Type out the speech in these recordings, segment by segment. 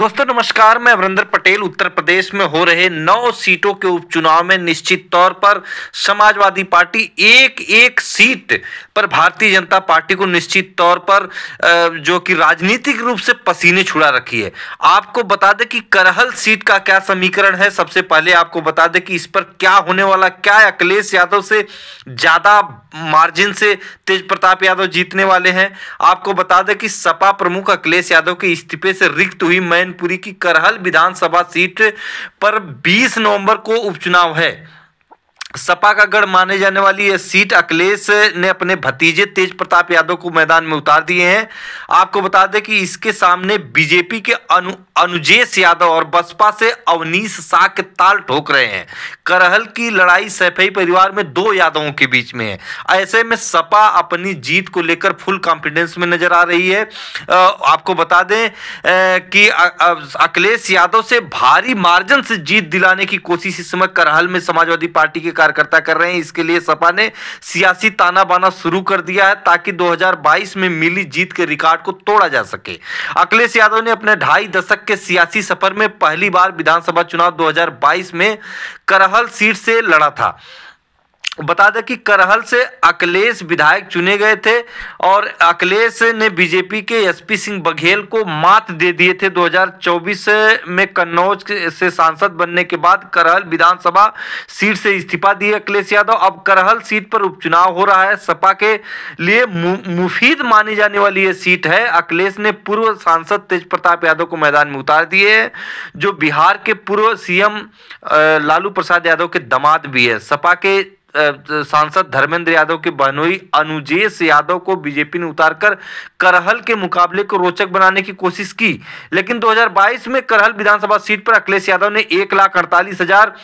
दोस्तों नमस्कार मैं अमरिंदर पटेल उत्तर प्रदेश में हो रहे नौ सीटों के उपचुनाव में निश्चित तौर पर समाजवादी पार्टी एक एक सीट पर भारतीय जनता पार्टी को निश्चित तौर पर जो कि राजनीतिक रूप से पसीने छुड़ा रखी है आपको बता दें कि करहल सीट का क्या समीकरण है सबसे पहले आपको बता दें कि इस पर क्या होने वाला क्या अखिलेश यादव से ज़्यादा मार्जिन से तेज प्रताप यादव जीतने वाले हैं आपको बता दें कि सपा प्रमुख अखिलेश यादव के इस्तीफे से रिक्त हुई मैन मैनपुरी की करहल विधानसभा सीट पर 20 नवंबर को उपचुनाव है सपा का गढ़ माने जाने वाली यह सीट अखिलेश ने अपने भतीजे तेज प्रताप यादव को मैदान में उतार दिए हैं आपको बता दें कि इसके सामने बीजेपी के अनु अनुजेश यादव और बसपा से अवनीश शाह के ताल ठोक रहे हैं करहल की लड़ाई सैफई परिवार में दो यादवों के बीच में है ऐसे में सपा अपनी जीत को लेकर फुल कॉन्फिडेंस में नजर आ रही है आपको बता दें कि अखिलेश यादव से भारी मार्जिन से जीत दिलाने की कोशिश इस समय करहल में समाजवादी पार्टी के कार्यकर्ता कर रहे हैं इसके लिए सपा ने सियासी ताना बाना शुरू कर दिया है ताकि 2022 में मिली जीत के रिकॉर्ड को तोड़ा जा सके अखिलेश यादव ने अपने ढाई दशक के सियासी सफर में पहली बार विधानसभा चुनाव दो में करहल सीट से लड़ा था बता दें कि करहल से अखिलेश विधायक चुने गए थे और अखिलेश ने बीजेपी के एसपी सिंह बघेल को मात दे दिए थे 2024 में कन्नौज से सांसद बनने के बाद करहल विधानसभा सीट से इस्तीफा दिए अखिलेश यादव अब करहल सीट पर उपचुनाव हो रहा है सपा के लिए मु, मुफीद मानी जाने वाली यह सीट है अखिलेश ने पूर्व सांसद तेज प्रताप यादव को मैदान में उतार दिए जो बिहार के पूर्व सीएम लालू प्रसाद यादव के दमाद भी है सपा के सांसद धर्मेंद्र यादव के बहनोई अनुजेश यादव को बीजेपी ने उतारकर करहल के मुकाबले को रोचक बनाने की कोशिश की लेकिन 2022 में करहल विधानसभा सीट पर अखिलेश यादव ने एक लाख अड़तालीस हजार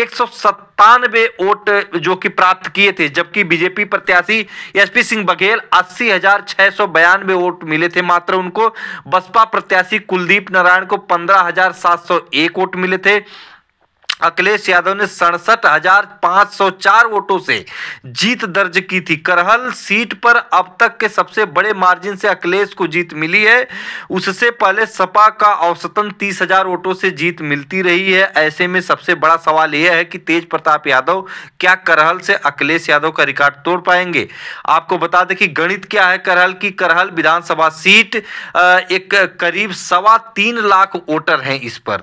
एक सौ सत्तानवे वोट जो कि प्राप्त किए थे जबकि बीजेपी प्रत्याशी एसपी सिंह बघेल अस्सी हजार छह सौ बयानवे वोट मिले थे मात्र उनको बसपा प्रत्याशी कुलदीप नारायण को पंद्रह हजार सात सौ एक वोट मिले थे अखिलेश यादव ने सड़सठ हजार पांच सौ चार वोटों से जीत दर्ज की थी करहल सीट पर अब तक के सबसे बड़े मार्जिन से अखिलेश को जीत मिली है उससे पहले सपा का औसतन तीस हजार वोटों से जीत मिलती रही है ऐसे में सबसे बड़ा सवाल यह है कि तेज प्रताप यादव क्या करहल से अखिलेश यादव का रिकॉर्ड तोड़ पाएंगे आपको बता दें कि गणित क्या है करहल की करहल विधानसभा सीट एक करीब सवा तीन लाख वोटर हैं इस पर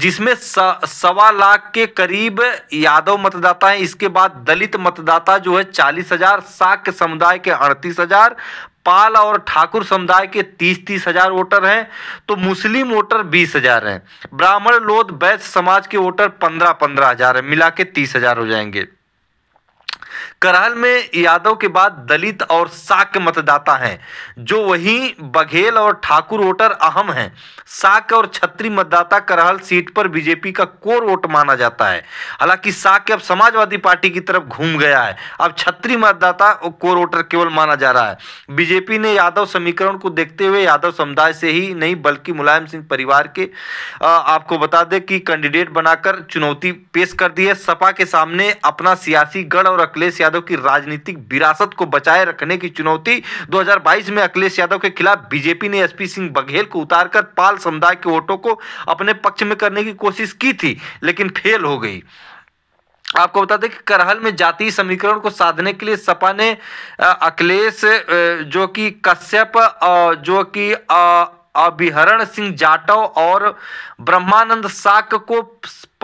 जिसमें सवा लाख के करीब यादव मतदाता हैं इसके बाद दलित मतदाता जो है चालीस हजार साक्य समुदाय के अड़तीस हजार पाल और ठाकुर समुदाय के तीस तीस हजार वोटर हैं तो मुस्लिम वोटर बीस हजार हैं ब्राह्मण लोध बैस समाज के वोटर पंद्रह पंद्रह हजार है मिला के तीस हजार हो जाएंगे करहल में यादव के बाद दलित और साक मतदाता हैं जो वहीं बघेल और ठाकुर वोटर अहम हैं साक और छत्री मतदाता करहल सीट पर बीजेपी का कोर वोट माना जाता है हालांकि साक अब समाजवादी पार्टी की तरफ घूम गया है अब छत्री मतदाता कोर वोटर केवल माना जा रहा है बीजेपी ने यादव समीकरण को देखते हुए यादव समुदाय से ही नहीं बल्कि मुलायम सिंह परिवार के आपको बता दें कि कैंडिडेट बनाकर चुनौती पेश कर दी है सपा के सामने अपना सियासी गढ़ और अखिलेश यादव यादव की राजनीतिक विरासत को बचाए रखने की चुनौती 2022 में अखिलेश यादव के खिलाफ बीजेपी ने एसपी सिंह बघेल को उतारकर पाल समुदाय के वोटों को अपने पक्ष में करने की कोशिश की थी लेकिन फेल हो गई आपको बता दें कि करहल में जातीय समीकरण को साधने के लिए सपा ने अखिलेश जो कि कश्यप जो कि अभिहरण सिंह जाटव और ब्रह्मानंद साक को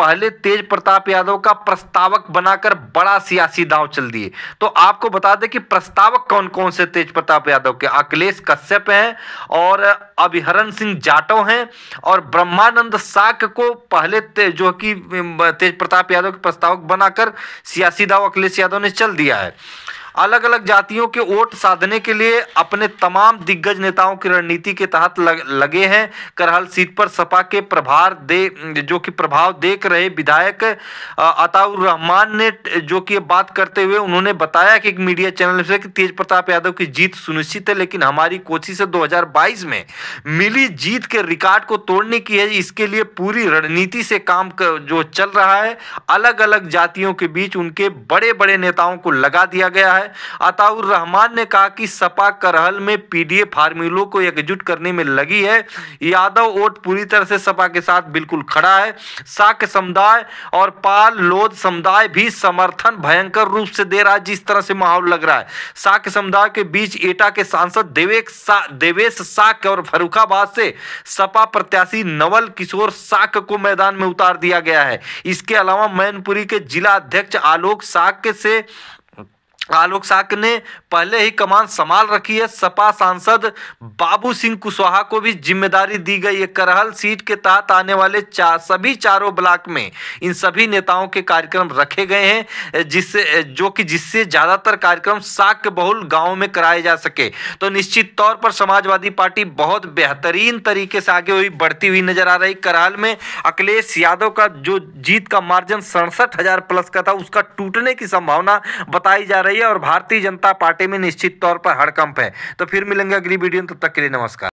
पहले तेज प्रताप यादव का प्रस्तावक बनाकर बड़ा सियासी दांव चल दिए तो आपको बता दें कि प्रस्तावक कौन कौन से तेज प्रताप यादव के अखिलेश कश्यप हैं और अभिहरण सिंह जाटव हैं और ब्रह्मानंद साक को पहले ते, जो कि तेज प्रताप यादव के प्रस्तावक बनाकर सियासी दांव अखिलेश यादव ने चल दिया है अलग अलग जातियों के वोट साधने के लिए अपने तमाम दिग्गज नेताओं की रणनीति के तहत लग, लगे हैं करहल सीट पर सपा के प्रभार दे जो कि प्रभाव देख रहे विधायक अताउर रहमान ने जो कि बात करते हुए उन्होंने बताया कि एक मीडिया चैनल से कि तेज प्रताप यादव की जीत सुनिश्चित है लेकिन हमारी कोशिश है 2022 में मिली जीत के रिकॉर्ड को तोड़ने की है इसके लिए पूरी रणनीति से काम कर, जो चल रहा है अलग अलग जातियों के बीच उनके बड़े बड़े नेताओं को लगा दिया गया है है अताउर रहमान ने कहा कि सपा करहल में पीडीए फार्मूलों को एकजुट करने में लगी है यादव वोट पूरी तरह से सपा के साथ बिल्कुल खड़ा है साक समुदाय और पाल लोध समुदाय भी समर्थन भयंकर रूप से दे रहा है जिस तरह से माहौल लग रहा है साक समुदाय के बीच एटा के सांसद देवेश सा, देवेश शाक्य और फरुखाबाद से सपा प्रत्याशी नवल किशोर साक को मैदान में उतार दिया गया है इसके अलावा मैनपुरी के जिला अध्यक्ष आलोक साक से आलोक साक ने पहले ही कमान संभाल रखी है सपा सांसद बाबू सिंह कुशवाहा को भी जिम्मेदारी दी गई है करहल सीट के तहत आने वाले चार सभी चारों ब्लॉक में इन सभी नेताओं के कार्यक्रम रखे गए हैं जिससे जो कि जिससे ज़्यादातर कार्यक्रम साक बहुल गाँव में कराए जा सके तो निश्चित तौर पर समाजवादी पार्टी बहुत बेहतरीन तरीके से आगे हुई बढ़ती हुई नजर आ रही करहल में अखिलेश यादव का जो जीत का मार्जिन सड़सठ प्लस का था उसका टूटने की संभावना बताई जा रही है है और भारतीय जनता पार्टी में निश्चित तौर पर हड़कंप है तो फिर मिलेंगे अगली वीडियो में तब तक के लिए नमस्कार